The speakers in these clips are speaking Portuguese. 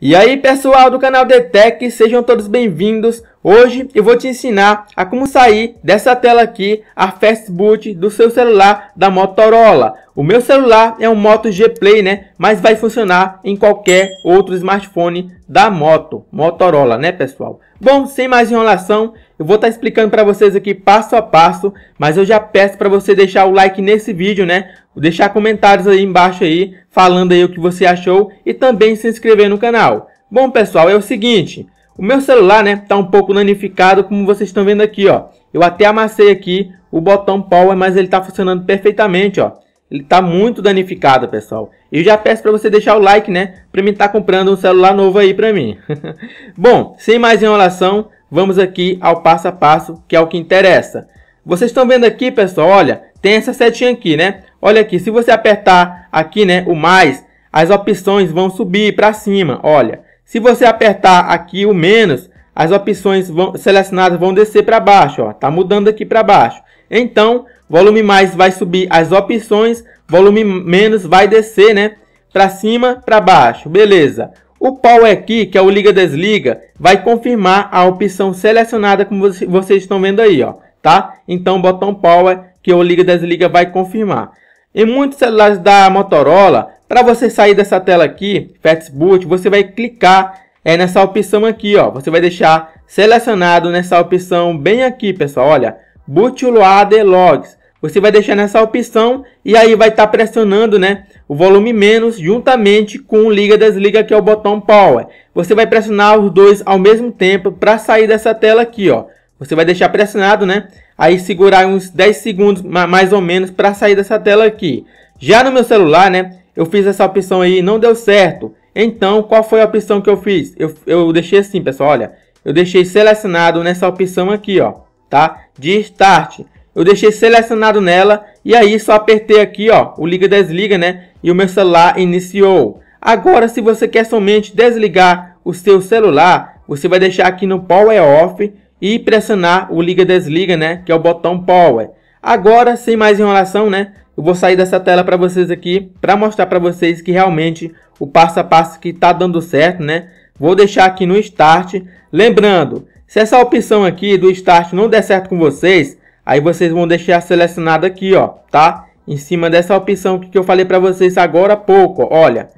E aí pessoal do canal Detec, sejam todos bem-vindos. Hoje eu vou te ensinar a como sair dessa tela aqui, a fast boot do seu celular da Motorola. O meu celular é um Moto G Play, né? Mas vai funcionar em qualquer outro smartphone da Moto, Motorola, né, pessoal? Bom, sem mais enrolação, eu vou estar tá explicando para vocês aqui passo a passo, mas eu já peço para você deixar o like nesse vídeo, né? Deixar comentários aí embaixo aí, falando aí o que você achou e também se inscrever no canal. Bom, pessoal, é o seguinte, o meu celular, né, tá um pouco danificado, como vocês estão vendo aqui, ó. Eu até amassei aqui o botão power, mas ele tá funcionando perfeitamente, ó. Ele tá muito danificado, pessoal. E eu já peço para você deixar o like, né, para mim estar tá comprando um celular novo aí para mim. Bom, sem mais enrolação, vamos aqui ao passo a passo, que é o que interessa. Vocês estão vendo aqui, pessoal, olha, tem essa setinha aqui, né? Olha aqui, se você apertar aqui, né, o mais, as opções vão subir para cima, olha. Se você apertar aqui o menos, as opções vão, selecionadas vão descer para baixo, ó, tá mudando aqui para baixo. Então, volume mais vai subir as opções, volume menos vai descer, né? Para cima, para baixo, beleza. O Power Key, que é o liga desliga, vai confirmar a opção selecionada como vocês estão vendo aí, ó, tá? Então, o botão Power é que o liga desliga vai confirmar. Em muitos celulares da Motorola, para você sair dessa tela aqui, Fastboot, você vai clicar é, nessa opção aqui, ó. Você vai deixar selecionado nessa opção bem aqui, pessoal, olha. Bootload Logs. Você vai deixar nessa opção e aí vai estar tá pressionando, né, o volume menos juntamente com o liga desliga que é o botão power. Você vai pressionar os dois ao mesmo tempo para sair dessa tela aqui, ó. Você vai deixar pressionado, né? Aí segurar uns 10 segundos mais ou menos para sair dessa tela aqui. Já no meu celular, né, eu fiz essa opção aí e não deu certo. Então, qual foi a opção que eu fiz? Eu, eu deixei assim, pessoal, olha. Eu deixei selecionado nessa opção aqui, ó, tá? De Start. Eu deixei selecionado nela e aí só apertei aqui, ó, o liga desliga, né? E o meu celular iniciou. Agora, se você quer somente desligar o seu celular, você vai deixar aqui no Power Off e pressionar o liga desliga, né? Que é o botão Power. Agora, sem mais enrolação, né? Eu vou sair dessa tela para vocês aqui para mostrar para vocês que realmente o passo a passo que está dando certo, né? Vou deixar aqui no Start. Lembrando, se essa opção aqui do Start não der certo com vocês, aí vocês vão deixar selecionado aqui, ó, tá? Em cima dessa opção que eu falei para vocês agora há pouco, ó, olha.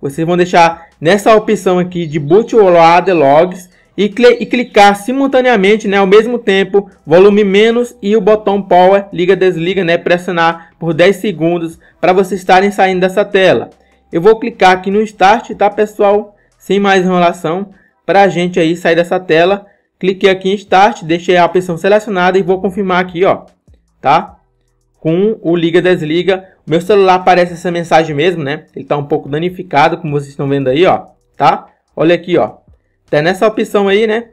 Vocês vão deixar nessa opção aqui de Boot Logs e, cl e clicar simultaneamente, né, ao mesmo tempo, volume menos e o botão power, liga, desliga, né, pressionar por 10 segundos para vocês estarem saindo dessa tela. Eu vou clicar aqui no start, tá, pessoal? Sem mais enrolação, para a gente aí sair dessa tela. Cliquei aqui em start, deixei a opção selecionada e vou confirmar aqui, ó, tá? Com o liga, desliga. Meu celular aparece essa mensagem mesmo, né? Ele tá um pouco danificado, como vocês estão vendo aí, ó, tá? Olha aqui, ó, é nessa opção aí, né?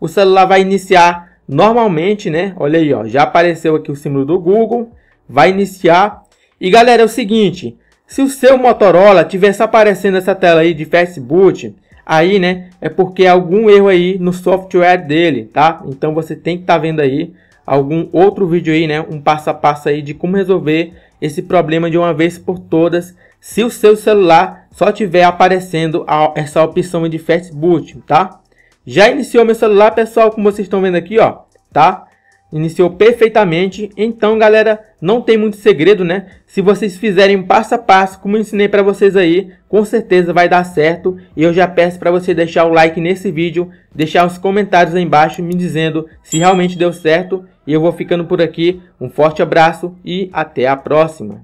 O celular vai iniciar normalmente, né? Olha aí, ó, já apareceu aqui o símbolo do Google, vai iniciar. E galera, é o seguinte, se o seu Motorola tivesse aparecendo essa tela aí de Facebook, aí, né, é porque algum erro aí no software dele, tá? Então você tem que estar tá vendo aí algum outro vídeo aí, né, um passo a passo aí de como resolver esse problema de uma vez por todas se o seu celular só tiver aparecendo a, essa opção de Fast Boot, tá? Já iniciou meu celular, pessoal, como vocês estão vendo aqui, ó, tá? Iniciou perfeitamente. Então, galera, não tem muito segredo, né? Se vocês fizerem passo a passo, como eu ensinei para vocês aí, com certeza vai dar certo. E eu já peço para você deixar o like nesse vídeo, deixar os comentários aí embaixo me dizendo se realmente deu certo. E eu vou ficando por aqui. Um forte abraço e até a próxima.